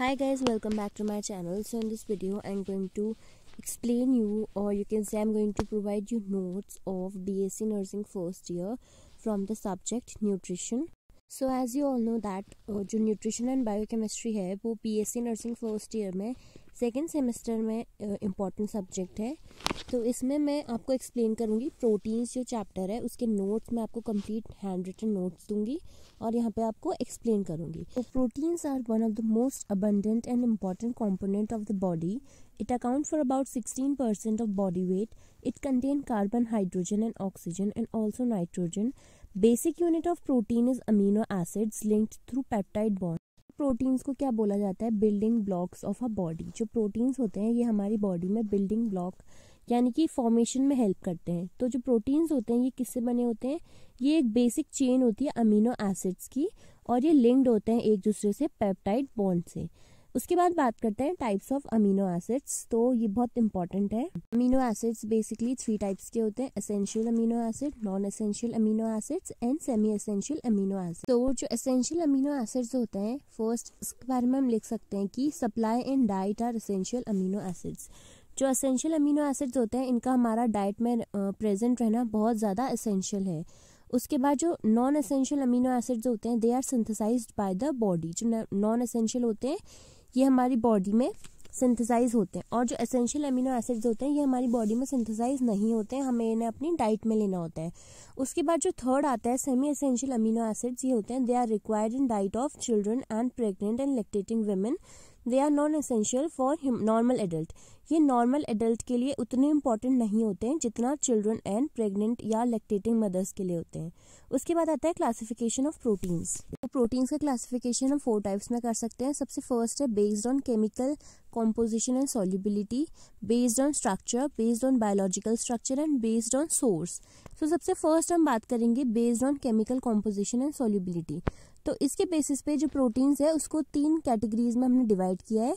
hi guys welcome back to my channel so in this video i'm going to explain you or you can say i'm going to provide you notes of bsc nursing first year from the subject nutrition So as you all know that, uh, जो Nutrition and Biochemistry है वो B.Sc Nursing First Year में second semester में important subject है तो इसमें मैं आपको एक्सप्लेन करूँगी प्रोटीन्स जो चैप्टर है उसके नोट्स मैं आपको कंप्लीट हैंड रिटन नोट्स दूंगी और यहाँ पे आपको एक्सप्लेन करूँगी तो proteins are one of the most abundant and important component of the body it account for about sixteen percent of body weight it contain carbon hydrogen and oxygen and also nitrogen basic unit of protein is amino acids linked through peptide bond proteins को क्या बोला जाता है building blocks of a body जो proteins होते हैं ये हमारी बॉडी में बिल्डिंग ब्लॉक यानी कि फॉर्मेशन में हेल्प करते हैं तो जो प्रोटीन्स होते हैं ये किससे बने होते हैं ये एक बेसिक चेन होती है अमीनो एसिड्स की और ये लिंक्ड होते हैं एक दूसरे से पेप्टाइड बॉन्ड से उसके बाद बात करते हैं टाइप्स ऑफ अमीनो एसिड्स तो ये बहुत इंपॉर्टेंट है amino acids basically three types के होते हैं essential amino acid non essential amino acids and semi essential amino acid तो जो एसेंशियल अमीनो एसिड्स होते हैं फर्स्ट इसके बारे में हम लिख सकते हैं कि supply in diet are essential amino acids जो असेंशियल अमीनो एसिड्स होते हैं इनका हमारा डाइट में प्रेजेंट रहना बहुत ज़्यादा असेंशियल है उसके बाद जो नॉन असेंशियल अमीनो एसिड्स होते हैं they are synthesized by the body जो नॉन असेंशियल होते हैं ये हमारी बॉडी में सिंथेसाइज होते हैं और जो एसेंशियल अमीनो एसिड्स होते हैं ये हमारी बॉडी में सिंथेसाइज नहीं होते हैं हमें इन्हें अपनी डाइट में लेना होता है उसके बाद जो थर्ड आता है सेमी एसेंशियल अमीनो एसिड्स ये होते हैं they are required in diet of children and pregnant and lactating women they are non essential for normal adult ये नॉर्मल एडल्ट के लिए उतने इंपॉर्टेंट नहीं होते हैं जितना चिल्ड्रन एंड प्रेग्नेंट या लैक्टेटिंग मदर्स के लिए होते हैं उसके बाद आता है क्लासिफिकेशन ऑफ प्रोटीन्स तो प्रोटीन्स का क्लासिफिकेशन हम फोर टाइप्स में कर सकते हैं सबसे फर्स्ट है based on chemical composition and solubility based on structure based on biological structure and based on source तो सबसे फर्स्ट हम बात करेंगे based on chemical composition and solubility तो इसके बेसिस पे जो प्रोटीन्स है उसको तीन कैटेगरीज में हमने डिवाइड किया है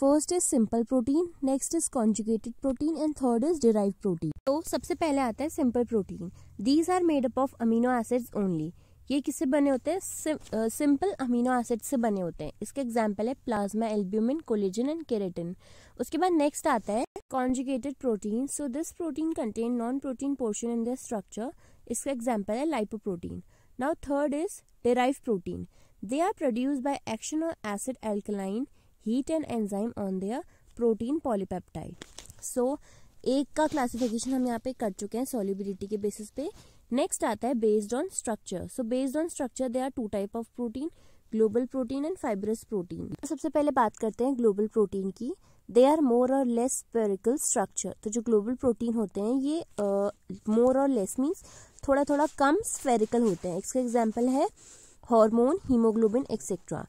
first is simple protein next is conjugated protein and third is derive protein तो सबसे पहले आता है simple protein these are made up of amino acids only ये किससे बने होते हैं सिंपल अमीनो एसिड से बने होते हैं इसका एग्जाम्पल है plasma albumin collagen and keratin उसके बाद नेक्स्ट आता है conjugated protein so this protein contain non protein portion in the structure इसका एग्जाम्पल है lipoprotein now third is derived protein. They are produced by action of acid alkaline, heat and enzyme on their protein polypeptide. So, एक का classification हम यहाँ पे कर चुके हैं सॉल्युबिलिटी के बेसिस पे नेक्स्ट आता है based on structure so based on structure they are two type of protein global protein and fibrous protein सबसे पहले बात करते हैं ग्लोबल प्रोटीन की दे आर मोर और लेस स्पेरिकल स्ट्रक्चर तो जो ग्लोबल प्रोटीन होते हैं ये मोर और लेस मीन्स थोड़ा थोड़ा कम स्फेरिकल होते हैं इसका एग्जाम्पल है हॉर्मोन हीमोग्लोबिन एक्सेट्रा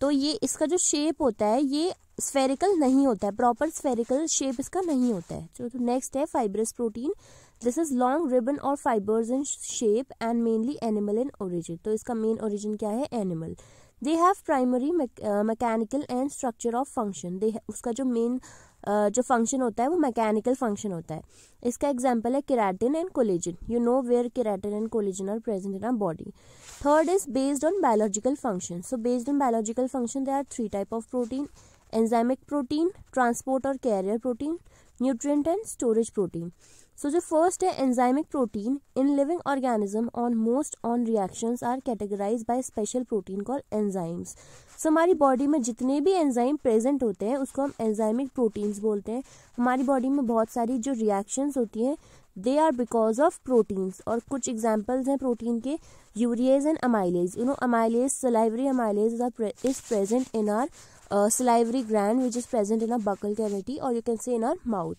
तो ये इसका जो शेप होता है ये स्फेरिकल नहीं होता है प्रॉपर स्फेरिकल शेप इसका नहीं होता है जो तो नेक्स्ट है fibrous protein this is long ribbon और fibres in shape and mainly animal in origin तो इसका मेन ओरिजिन क्या है animal they have primary mechanical and structure of function they उसका जो मेन जो फंक्शन होता है वो मैकेनिकल फंक्शन होता है इसका एग्जाम्पल है keratin and collagen you know where keratin and collagen are present in our body third is based on biological function so based on biological function they are three type of protein enzymic protein transport और carrier protein nutrient and storage protein so जो first है enzymic protein in living organism on most on reactions are categorize by special protein call enzymes so हमारी body में जितने भी enzyme present होते हैं उसको हम एंजाइमिक प्रोटीन्स बोलते हैं हमारी बॉडी में बहुत सारी जो रिएक्शंस होती हैं they are because of proteins और कुछ एग्जाम्पल्स हैं प्रोटीन के urease and amylase you know amylase salivary amylase is present in our salivary gland which is present in our buccal cavity और you can say in our mouth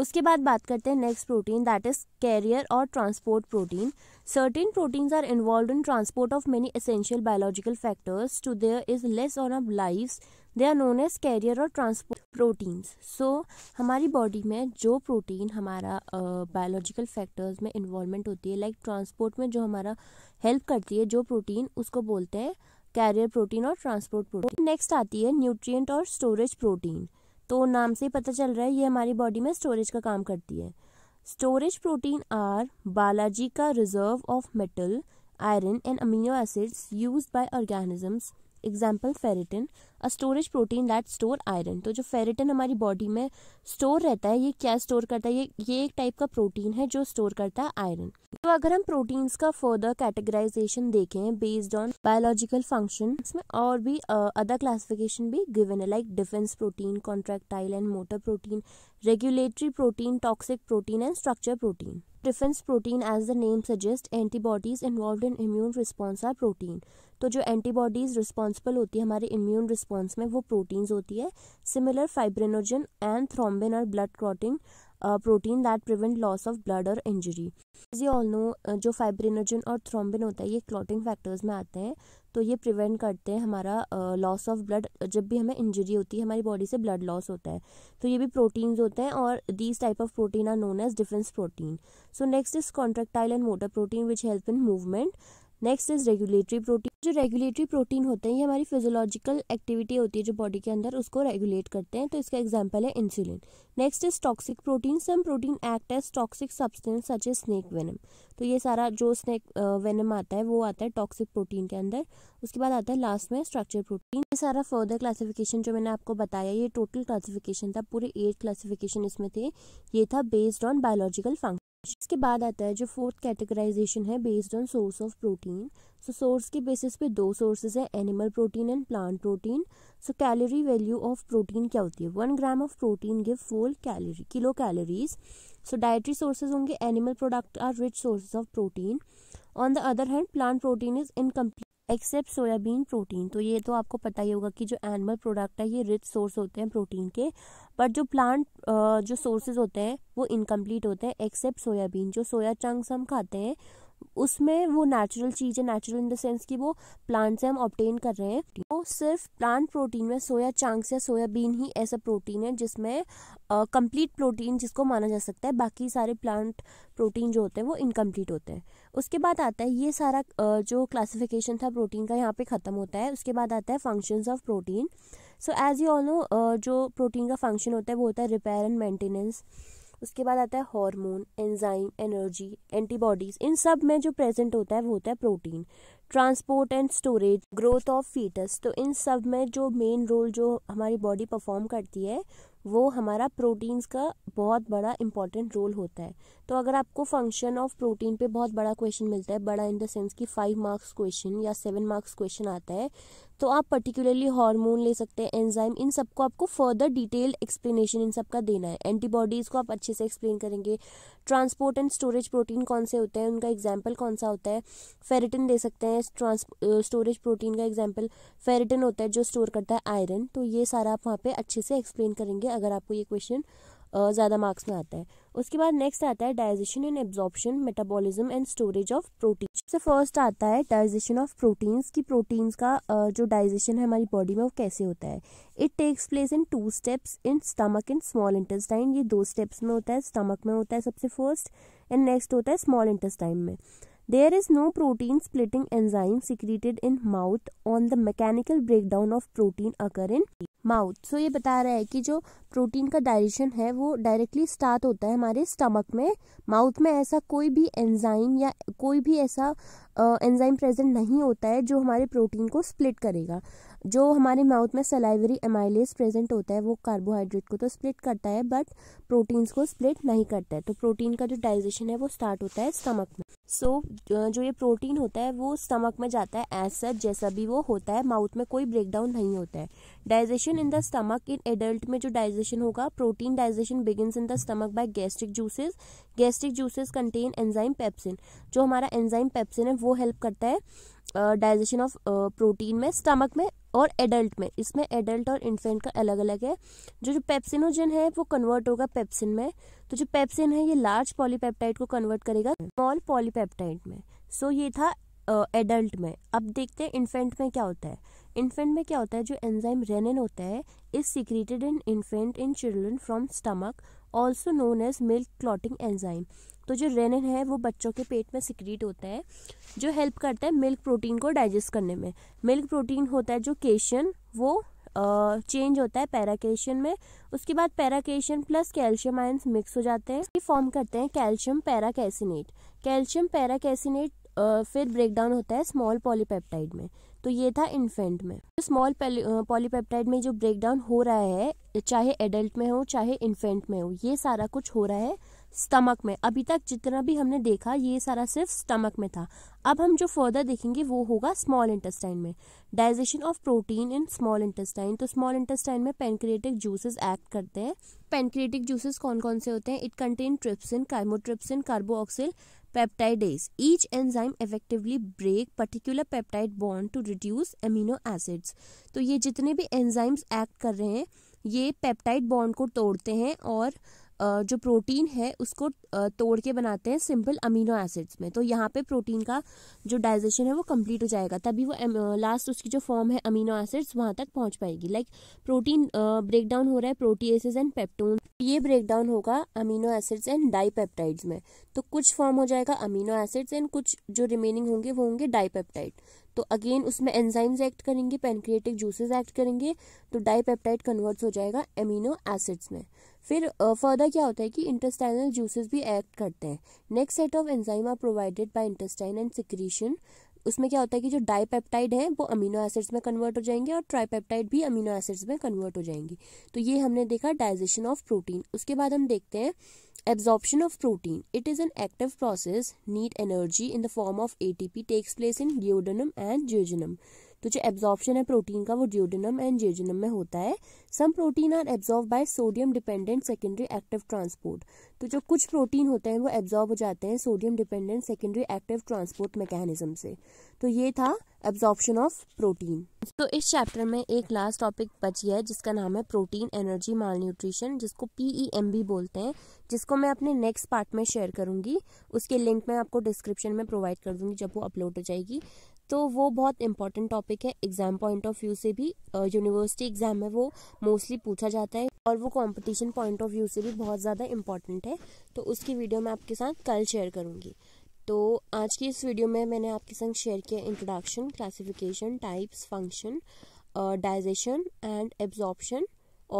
उसके बाद बात करते हैं next protein that is carrier और transport protein certain proteins are involved in transport of many essential biological factors to there is less on अब life they are known as carrier और transport proteins so हमारी body में जो protein हमारा biological uh, factors में involvement होती है like like transport में जो हमारा हेल्प करती है जो प्रोटीन उसको बोलते हैं कैरियर प्रोटीन और ट्रांसपोर्ट प्रोटीन नेक्स्ट आती है न्यूट्रिएंट और स्टोरेज प्रोटीन तो नाम से ही पता चल रहा है ये हमारी बॉडी में स्टोरेज का काम करती है स्टोरेज प्रोटीन आर बालाजी का reserve of metal iron and amino acids use by organisms example ferritin a storage protein that store iron तो जो फेरेटिन हमारी बॉडी में स्टोर रहता है ये क्या स्टोर करता है ये ये एक टाइप का प्रोटीन है जो स्टोर करता है आयरन तो अगर हम प्रोटीन्स का फर्दर कैटेगराइजेशन देखें बेस्ड ऑन बायोलॉजिकल फंक्शन इसमें और भी अदर क्लासिफिकेशन भी गिवन है like defence protein contractile and motor protein regulatory protein toxic protein and structure protein defence protein as the name suggest antibodies involve in immune response are protein तो जो antibodies responsible होती है हमारे immune response response में वो proteins होती है similar fibrinogen and thrombin और blood clotting protein that prevent loss of blood और इंजरी ये ऑल नो जो फाइब्रेनोजन और थ्रोम्बिन होता है ये क्लॉटिंग फैक्टर्स में आते हैं तो ये प्रिवेंट करते हैं हमारा लॉस ऑफ ब्लड जब भी हमें इंजरी होती है हमारी बॉडी से ब्लड लॉस होता है तो ये भी प्रोटीन्स होते हैं और these type of protein are known as defence protein so next is contractile and motor protein which help in movement next is regulatory protein जो रेगुलेटरी प्रोटीन होते हैं ये हमारी फिजोलॉजिकल एक्टिविटी होती है जो बॉडी के अंदर उसको रेगुलेट करते हैं तो इसका एग्जाम्पल है insulin next is toxic protein some protein act as toxic substance such as snake venom तो ये सारा जो स्नेक वेनम आता है वो आता है टॉक्सिक प्रोटीन के अंदर उसके बाद आता है लास्ट में स्ट्रक्चर प्रोटीन ये सारा फर्दर क्लासिफिकेशन जो मैंने आपको बताया ये टोटल क्लासिफिकेशन था पूरे एट क्लासिफिकेशन इसमें थे ये था बेस्ड ऑन बायोलॉजिकल फंक्शन इसके बाद आता है जो फोर्थ कैटेगराइजेशन है based on source of protein so source के बेसिस पे दो सोर्सेज है animal protein and plant protein so calorie value of protein क्या होती है one gram of protein give four calorie kilo calories so dietary sources होंगे animal product are rich sources of protein on the other hand plant protein is incomplete except soybean protein तो ये तो आपको पता ही होगा कि जो एनिमल प्रोडक्ट है ये रिच सोर्स होते हैं प्रोटीन के बट जो प्लांट जो सोर्सेज होते हैं वो इनकम्प्लीट होते हैं एक्सेप्ट सोयाबीन जो सोया चंक्स हम खाते हैं उसमें वो नेचुरल चीज है नेचुरल इन द सेंस कि वो प्लांट से हम ऑप्टेन कर रहे हैं वो सिर्फ प्लांट प्रोटीन में सोया चांक्स या सोयाबीन ही ऐसा प्रोटीन है जिसमें कंप्लीट प्रोटीन जिसको माना जा सकता है बाकी सारे प्लांट प्रोटीन जो होते हैं वो इनकम्प्लीट होते हैं उसके बाद आता है ये सारा uh, जो क्लासिफिकेशन था प्रोटीन का यहाँ पे ख़त्म होता है उसके बाद आता है functions of protein so as you all know जो प्रोटीन का फंक्शन होता है वो होता है रिपेयर एंड मेंटेनेंस उसके बाद आता है हार्मोन एंजाइम एनर्जी एंटीबॉडीज इन सब में जो प्रेजेंट होता है वो होता है protein transport and storage growth of foetus तो इन सब में जो मेन रोल जो हमारी बॉडी परफॉर्म करती है वो हमारा प्रोटीन्स का बहुत बड़ा इंपॉर्टेंट रोल होता है तो अगर आपको फंक्शन ऑफ प्रोटीन पे बहुत बड़ा क्वेश्चन मिलता है बड़ा इन द सेंस कि फाइव मार्क्स क्वेश्चन या सेवन मार्क्स क्वेश्चन आता है तो आप पर्टिकुलरली हार्मोन ले सकते हैं एंजाइम इन सबको आपको फर्दर डिटेल एक्सप्लेनेशन इन सबका देना है एंटीबॉडीज़ को आप अच्छे से एक्सप्लेन करेंगे ट्रांसपोर्ट एंड स्टोरेज प्रोटीन कौन से होते हैं उनका एग्जाम्पल कौन सा होता है फेरेटिन दे सकते हैं है ट्रांस स्टोरेज प्रोटीन का एग्जाम्पल फेरिटिन होता है जो स्टोर करता है आयरन तो ये सारा आप वहाँ पे अच्छे से एक्सप्लेन करेंगे अगर आपको ये क्वेश्चन uh, ज़्यादा मार्क्स में आता है उसके बाद नेक्स्ट आता है digestion and absorption metabolism and storage of protein सबसे फर्स्ट आता है डाइजेशन ऑफ प्रोटीन्स की प्रोटीन्स का uh, जो डाइजेशन है हमारी बॉडी में वो कैसे होता है it takes place in two steps in stomach in small intestine ये दो स्टेप्स में होता है स्टमक में होता है सबसे फर्स्ट एंड नेक्स्ट होता है स्मॉल इंटेस्टाइन में There is no protein splitting enzyme secreted in mouth on the mechanical breakdown of protein occur in mouth so ये बता रहा है कि जो प्रोटीन का डायजेशन है वो डायरेक्टली स्टार्ट होता है हमारे स्टमक में माउथ में ऐसा कोई भी एंजाइम या कोई भी ऐसा एंजाइम प्रेजेंट नहीं होता है जो हमारे प्रोटीन को स्प्लिट करेगा जो हमारे माउथ में सलाइवरी एमाइलेस प्रेजेंट होता है वो कार्बोहाइड्रेट को तो स्प्लिट करता है बट प्रोटीन्स को स्प्लिट नहीं करता है तो प्रोटीन का जो डाइजेशन है वो स्टार्ट होता है स्टमक में सो so, जो ये प्रोटीन होता है वो स्टमक में जाता है एज सच जैसा भी वो होता है माउथ में कोई ब्रेकडाउन नहीं होता है digestion in the hmm. Stomach in adult में जो डाइजेशन होगा protein digestion begins in the stomach by gastric juices gastric juices contain enzyme pepsin जो हमारा एंजाइम पेप्सिन है वो हेल्प करता है डाइजेशन ऑफ प्रोटीन में स्टमक में और एडल्ट में इसमें एडल्ट और इन्फेंट का अलग अलग है जो जो पेप्सिनोजन है वो कन्वर्ट होगा पेप्सिन में तो जो पेप्सिन है ये लार्ज पॉलीपेप्टाइड को कन्वर्ट करेगा स्मॉल पॉलीपेप्टाइड में सो so, ये था एडल्ट में अब देखते हैं इन्फेंट में क्या होता है इन्फेंट में क्या होता है जो एंजाइम रेनिन होता है is secreted in infant in children from stomach also known as milk clotting enzyme तो जो रेनिन है वो बच्चों के पेट में सिक्रीट होता है जो हेल्प करता है मिल्क प्रोटीन को डाइजेस्ट करने में मिल्क प्रोटीन होता है जो केशियन वो चेंज uh, होता है पैराकेशन में उसके बाद paracasein plus calcium ions mix हो जाते हैं फॉर्म करते हैं कैल्शियम पैराकैसिनेट कैल्शियम पैराकैसिनेट फिर ब्रेकडाउन होता है स्मॉल पॉलीपेप्टाइड में तो ये था इन्फेंट में तो स्मॉल पॉलीपेप्टाइड में जो ब्रेकडाउन हो रहा है चाहे एडल्ट में हो चाहे इन्फेंट में हो ये सारा कुछ हो रहा है स्टमक में अभी तक जितना भी हमने देखा ये सारा सिर्फ स्टमक में था अब हम जो फर्दर देखेंगे वो होगा स्मॉल इंटेस्टाइन में digestion of protein in small intestine तो स्मॉल इंटेस्टाइन में पेनक्रिएटिक जूसेस एक्ट करते हैं पेनक्रिएटिक जूसेस कौन कौन से होते हैं it contain trypsin chymotrypsin carboxyl peptidase. Each enzyme effectively break particular peptide bond to reduce amino acids. तो ये जितने भी enzymes act कर रहे हैं ये peptide bond को तोड़ते हैं और जो प्रोटीन है उसको तोड़ के बनाते हैं सिंपल अमीनो एसिड्स में तो यहाँ पे प्रोटीन का जो डाइजेशन है वो कंप्लीट हो जाएगा तभी वो लास्ट उसकी जो फॉर्म है अमीनो एसिड्स वहाँ तक पहुँच पाएगी लाइक प्रोटीन ब्रेकडाउन हो रहा है प्रोटीएसिस एंड पेप्टोन ये ब्रेकडाउन होगा अमीनो एसिड्स एंड डाईपेप्टाइड्स में तो कुछ फॉर्म हो जाएगा अमीनो एसिड्स एंड कुछ जो रिमेनिंग होंगे वो होंगे डाईपेप्टाइड तो अगेन उसमें एंजाइम्स एक्ट करेंगे पेनक्रिएटिक जूसेस एक्ट करेंगे तो डाईपेप्टाइड कन्वर्ट्स हो जाएगा अमीनो एसिड्स में फिर फर्दर क्या होता है कि इंटेस्टाइनल जूसेस भी एक्ट करते हैं next set of enzyme are provided by intestine and secretion उसमें क्या होता है कि जो डाईपेप्टाइड है वो अमीनो एसिड्स में कन्वर्ट हो जाएंगे और ट्राईपेप्टाइड भी अमीनो एसिड्स में कन्वर्ट हो जाएंगी तो ये हमने देखा डाइजेशन ऑफ प्रोटीन उसके बाद हम देखते हैं absorption of protein it is an active process need energy in the form of ATP takes place in duodenum and jejunum तो जो एब्जॉर्प्शन है प्रोटीन का वो ड्योडिनम एंड जेजुनम में होता है some protein are absorb by sodium dependent secondary active transport तो जो कुछ प्रोटीन होते हैं वो एब्जॉर्ब हो जाते हैं sodium dependent secondary active transport mechanism से तो ये था एब्जॉर्प्शन ऑफ प्रोटीन तो इस चैप्टर में एक लास्ट टॉपिक बची है जिसका नाम है प्रोटीन एनर्जी माल न्यूट्रिशन जिसको पीईएम भी e बोलते हैं जिसको मैं अपने नेक्स्ट पार्ट में शेयर करूंगी उसके लिंक मैं आपको डिस्क्रिप्शन में प्रोवाइड कर दूंगी जब वो अपलोड हो जाएगी तो वो बहुत इंपॉर्टेंट टॉपिक है एग्जाम पॉइंट ऑफ व्यू से भी यूनिवर्सिटी एग्जाम है वो मोस्टली पूछा जाता है और वो कॉम्पिटिशन पॉइंट ऑफ व्यू से भी बहुत ज़्यादा इंपॉर्टेंट है तो उसकी वीडियो मैं आपके साथ कल शेयर करूँगी तो आज की इस वीडियो में मैंने आपके संग शेयर किया introduction classification types function digestion and absorption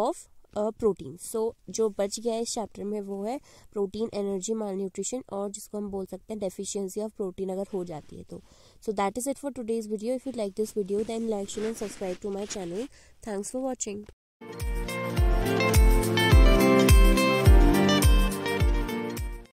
of protein so जो बच गया है इस चैप्टर में वो है प्रोटीन एनर्जी माल न्यूट्रिशन और जिसको हम बोल सकते हैं डेफिशिएंसी ऑफ प्रोटीन अगर हो जाती है तो so that is it for today's video if you like this video then like share and subscribe to my channel thanks for watching